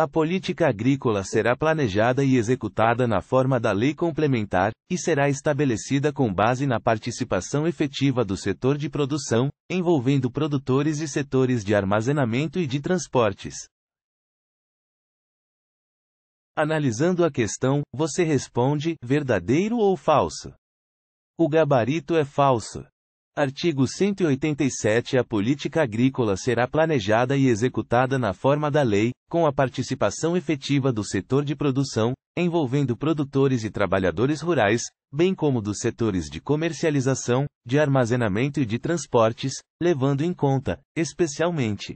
A política agrícola será planejada e executada na forma da lei complementar, e será estabelecida com base na participação efetiva do setor de produção, envolvendo produtores e setores de armazenamento e de transportes. Analisando a questão, você responde: verdadeiro ou falso? O gabarito é falso. Artigo 187 A política agrícola será planejada e executada na forma da lei, com a participação efetiva do setor de produção, envolvendo produtores e trabalhadores rurais, bem como dos setores de comercialização, de armazenamento e de transportes, levando em conta, especialmente,